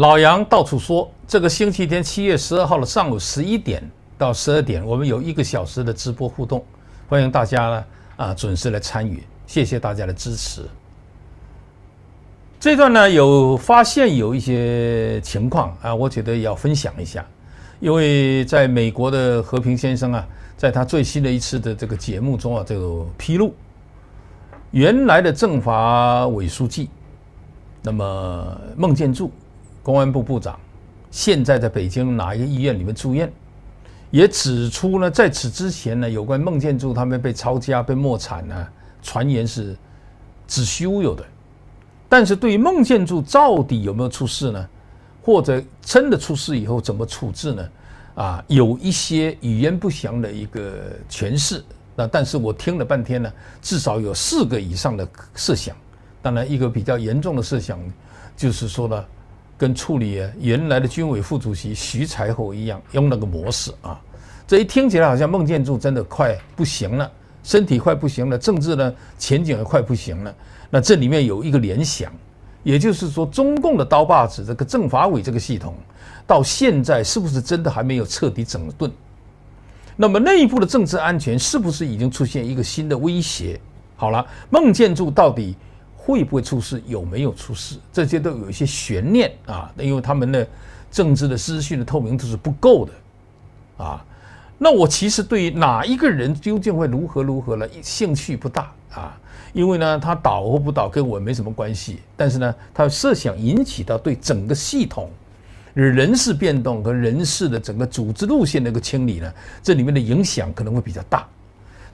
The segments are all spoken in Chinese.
老杨到处说，这个星期天七月十二号的上午十一点到十二点，我们有一个小时的直播互动，欢迎大家呢啊准时来参与，谢谢大家的支持。这段呢有发现有一些情况啊，我觉得也要分享一下，因为在美国的和平先生啊，在他最新的一次的这个节目中啊，就披露原来的政法委书记，那么孟建柱。公安部部长现在在北京哪一个医院里面住院？也指出呢，在此之前呢，有关孟建柱他们被抄家、被没产呢，传言是子虚乌有的。但是对于孟建柱到底有没有出事呢？或者真的出事以后怎么处置呢？啊，有一些语言不详的一个诠释。那但是我听了半天呢，至少有四个以上的设想。当然，一个比较严重的设想就是说呢。跟处理原来的军委副主席徐才厚一样，用那个模式啊，这一听起来好像孟建柱真的快不行了，身体快不行了，政治呢前景也快不行了。那这里面有一个联想，也就是说，中共的刀把子这个政法委这个系统，到现在是不是真的还没有彻底整顿？那么内部的政治安全是不是已经出现一个新的威胁？好了，孟建柱到底？会不会出事？有没有出事？这些都有一些悬念啊！因为他们的政治的资讯的透明度是不够的啊。那我其实对哪一个人究竟会如何如何了，兴趣不大啊。因为呢，他倒或不倒跟我没什么关系。但是呢，他设想引起到对整个系统人事变动和人事的整个组织路线的一个清理呢，这里面的影响可能会比较大。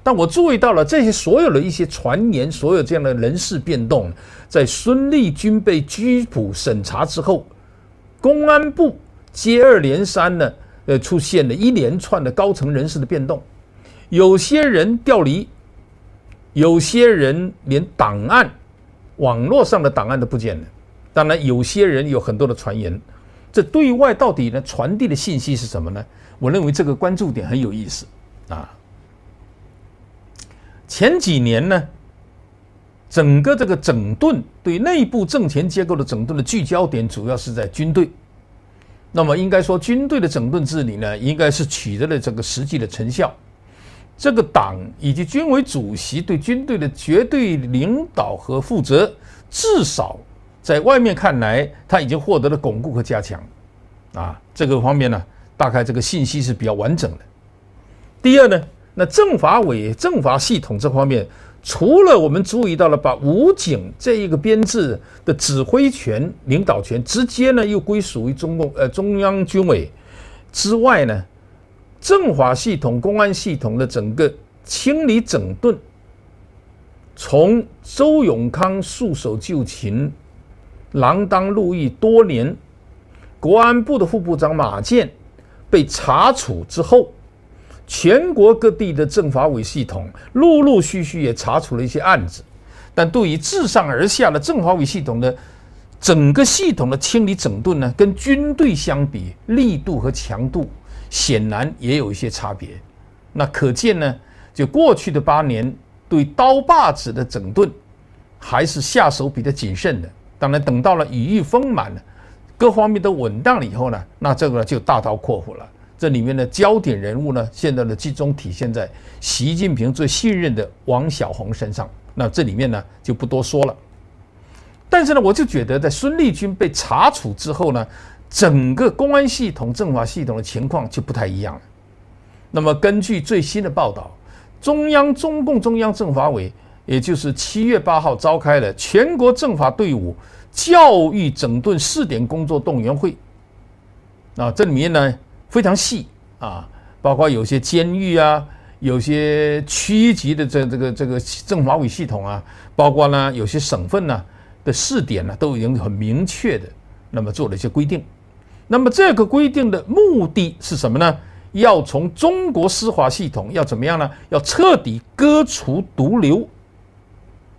但我注意到了这些所有的一些传言，所有这样的人事变动，在孙立军被拘捕审查之后，公安部接二连三的呃出现了一连串的高层人士的变动，有些人调离，有些人连档案、网络上的档案都不见了。当然，有些人有很多的传言，这对外到底呢传递的信息是什么呢？我认为这个关注点很有意思啊。前几年呢，整个这个整顿对内部政权结构的整顿的聚焦点主要是在军队。那么应该说，军队的整顿治理呢，应该是取得了这个实际的成效。这个党以及军委主席对军队的绝对领导和负责，至少在外面看来，他已经获得了巩固和加强。啊，这个方面呢，大概这个信息是比较完整的。第二呢？那政法委、政法系统这方面，除了我们注意到了把武警这一个编制的指挥权、领导权直接呢又归属于中共呃中央军委之外呢，政法系统、公安系统的整个清理整顿，从周永康束手就擒、锒铛入狱多年，国安部的副部长马建被查处之后。全国各地的政法委系统陆陆续续也查处了一些案子，但对于自上而下的政法委系统的整个系统的清理整顿呢，跟军队相比力度和强度显然也有一些差别。那可见呢，就过去的八年对刀把子的整顿还是下手比较谨慎的。当然，等到了羽翼丰满了，各方面都稳当了以后呢，那这个就大刀阔斧了。这里面的焦点人物呢，现在呢集中体现在习近平最信任的王晓红身上。那这里面呢就不多说了。但是呢，我就觉得在孙立军被查处之后呢，整个公安系统、政法系统的情况就不太一样了。那么根据最新的报道，中央、中共中央政法委，也就是七月八号召开了全国政法队伍教育整顿试点工作动员会。啊，这里面呢。非常细啊，包括有些监狱啊，有些区级的这这个这个政法委系统啊，包括呢有些省份呢的试点呢都已经很明确的，那么做了一些规定。那么这个规定的目的是什么呢？要从中国司法系统要怎么样呢？要彻底割除毒瘤。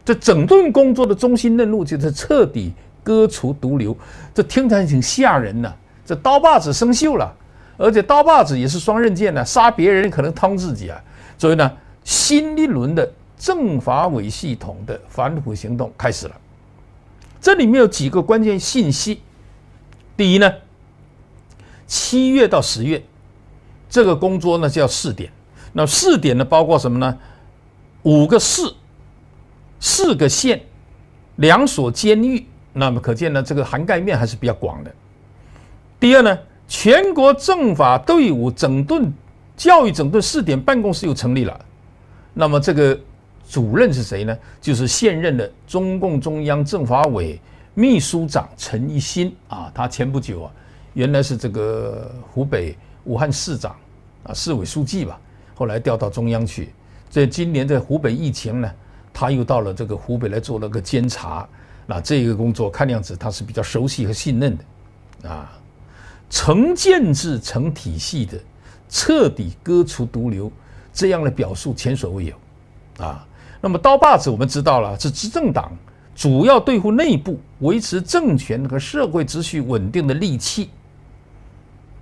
这整顿工作的中心任务就是彻底割除毒瘤。这听起来挺吓人的，这刀把子生锈了。而且刀把子也是双刃剑呢，杀别人可能烫自己啊。所以呢，新一轮的政法委系统的反腐行动开始了。这里面有几个关键信息：第一呢，七月到十月，这个工作呢叫试点。那试点呢包括什么呢？五个市、四个县、两所监狱。那么可见呢，这个涵盖面还是比较广的。第二呢？全国政法队伍整顿教育整顿试点办公室又成立了，那么这个主任是谁呢？就是现任的中共中央政法委秘书长陈一新啊。他前不久啊，原来是这个湖北武汉市长啊，市委书记吧，后来调到中央去。在今年在湖北疫情呢，他又到了这个湖北来做了个监察。那这个工作看样子他是比较熟悉和信任的啊。成建制、成体系的彻底割除毒瘤，这样的表述前所未有啊！那么刀把子我们知道了，是执政党主要对付内部维持政权和社会秩序稳定的利器。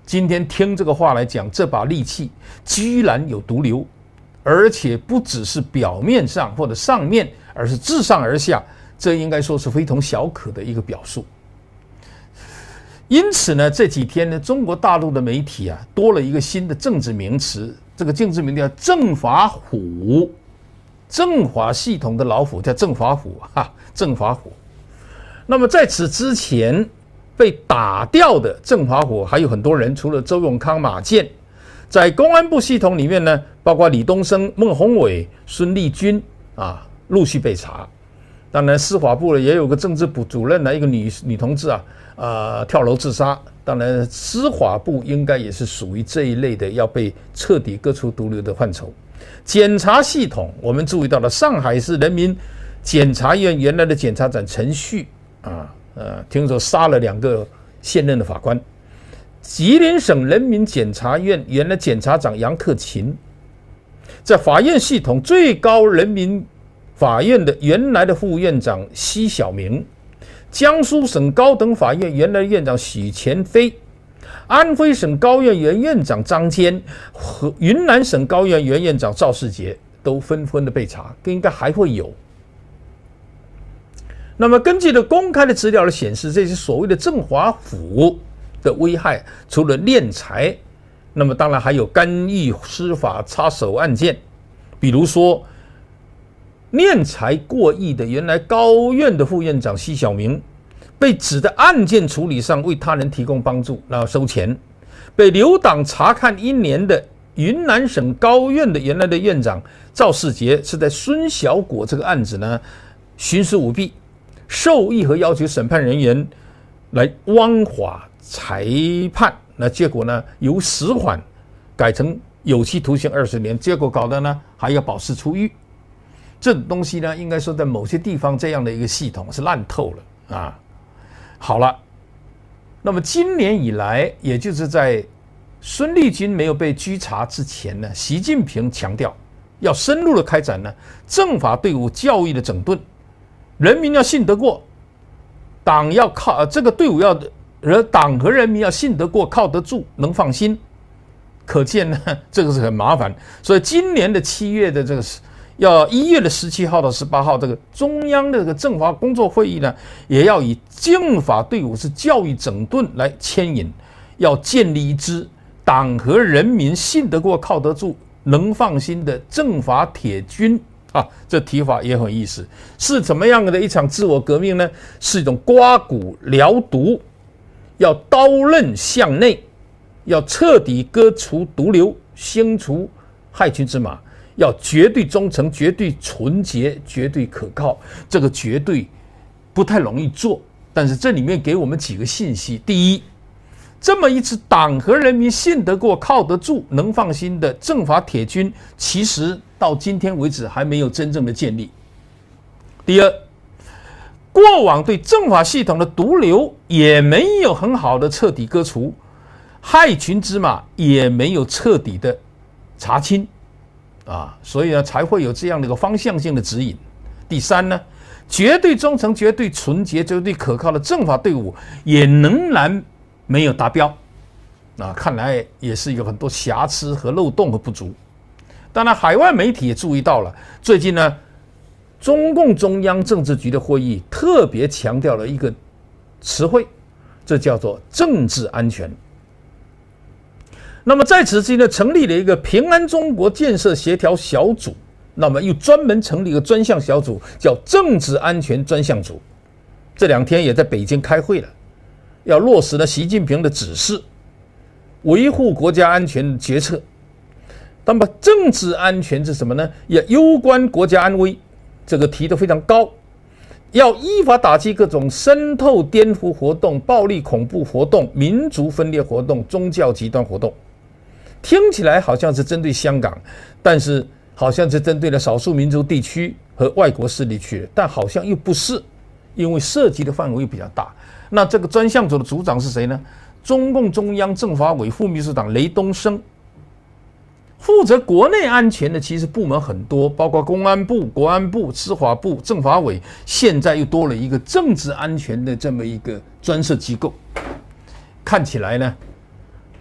今天听这个话来讲，这把利器居然有毒瘤，而且不只是表面上或者上面，而是自上而下，这应该说是非同小可的一个表述。因此呢，这几天呢，中国大陆的媒体啊，多了一个新的政治名词，这个政治名叫“政法虎”，政法系统的老虎叫“政法虎” 哈，政法虎”。那么在此之前被打掉的“政法虎”还有很多人，除了周永康、马建，在公安部系统里面呢，包括李东升、孟宏伟、孙立军啊，陆续被查。当然，司法部也有个政治部主任的一个女女同志啊，呃，跳楼自杀。当然，司法部应该也是属于这一类的，要被彻底割除毒瘤的范畴。检查系统，我们注意到了上海市人民检察院原来的检察长陈旭啊，呃，听说杀了两个现任的法官。吉林省人民检察院原来检察长杨克勤，在法院系统最高人民。法院的原来的副院长奚晓明，江苏省高等法院原来的院长许前飞，安徽省高院原院长张坚和云南省高院原院长赵世杰都纷纷的被查，应该还会有。那么，根据的公开的资料的显示，这些所谓的郑华府的危害，除了敛财，那么当然还有干预司法、插手案件，比如说。敛财过亿的原来高院的副院长奚晓明，被指在案件处理上为他人提供帮助，然后收钱，被留党察看一年的云南省高院的原来的院长赵世杰，是在孙小果这个案子呢，徇私舞弊，授意和要求审判人员来枉法裁判，那结果呢由死缓改成有期徒刑二十年，结果搞得呢还要保释出狱。这种东西呢，应该说在某些地方这样的一个系统是烂透了啊。好了，那么今年以来，也就是在孙立军没有被拘查之前呢，习近平强调要深入的开展呢政法队伍教育的整顿，人民要信得过，党要靠这个队伍要人党和人民要信得过、靠得住、能放心。可见呢，这个是很麻烦，所以今年的七月的这个。要一月的十七号到十八号，这个中央的这个政法工作会议呢，也要以政法队伍是教育整顿来牵引，要建立一支党和人民信得过、靠得住、能放心的政法铁军啊。这提法也很有意思，是怎么样的一场自我革命呢？是一种刮骨疗毒，要刀刃向内，要彻底割除毒瘤，清除害群之马。要绝对忠诚、绝对纯洁、绝对可靠，这个绝对不太容易做。但是这里面给我们几个信息：第一，这么一支党和人民信得过、靠得住、能放心的政法铁军，其实到今天为止还没有真正的建立；第二，过往对政法系统的毒瘤也没有很好的彻底割除，害群之马也没有彻底的查清。啊，所以呢，才会有这样的一个方向性的指引。第三呢，绝对忠诚、绝对纯洁、绝对可靠的政法队伍也仍然没有达标。啊，看来也是有很多瑕疵和漏洞和不足。当然，海外媒体也注意到了，最近呢，中共中央政治局的会议特别强调了一个词汇，这叫做政治安全。那么在此期间，成立了一个平安中国建设协调小组。那么又专门成立一个专项小组，叫政治安全专项组。这两天也在北京开会了，要落实了习近平的指示，维护国家安全决策。那么政治安全是什么呢？也攸关国家安危，这个提得非常高，要依法打击各种渗透颠覆活动、暴力恐怖活动、民族分裂活动、宗教极端活动。听起来好像是针对香港，但是好像是针对了少数民族地区和外国势力去，但好像又不是，因为涉及的范围又比较大。那这个专项组的组长是谁呢？中共中央政法委副秘书长雷东升。负责国内安全的其实部门很多，包括公安部、国安部、司法部、政法委，现在又多了一个政治安全的这么一个专设机构，看起来呢。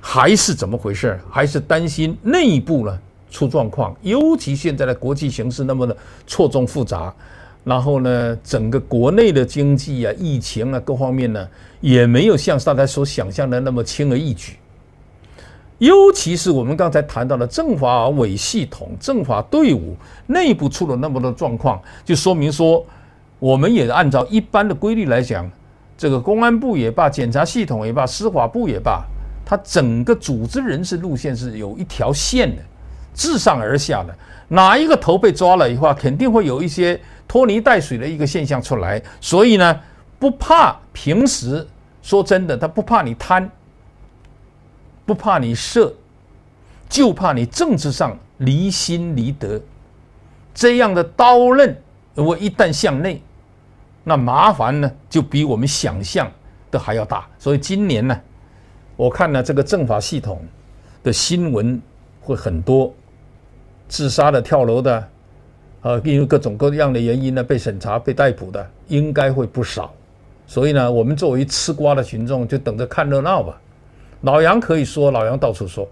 还是怎么回事？还是担心内部呢出状况？尤其现在的国际形势那么的错综复杂，然后呢，整个国内的经济啊、疫情啊各方面呢，也没有像大家所想象的那么轻而易举。尤其是我们刚才谈到的政法委系统、政法队伍内部出了那么多状况，就说明说，我们也按照一般的规律来讲，这个公安部也罢，检察系统也罢，司法部也罢。他整个组织人事路线是有一条线的，自上而下的，哪一个头被抓了以后，肯定会有一些拖泥带水的一个现象出来。所以呢，不怕平时说真的，他不怕你贪，不怕你奢，就怕你政治上离心离德。这样的刀刃，我一旦向内，那麻烦呢就比我们想象的还要大。所以今年呢。我看呢，这个政法系统的新闻，会很多，自杀的、跳楼的，呃，因为各种各样的原因呢，被审查、被逮捕的应该会不少。所以呢，我们作为吃瓜的群众，就等着看热闹吧。老杨可以说，老杨到处说。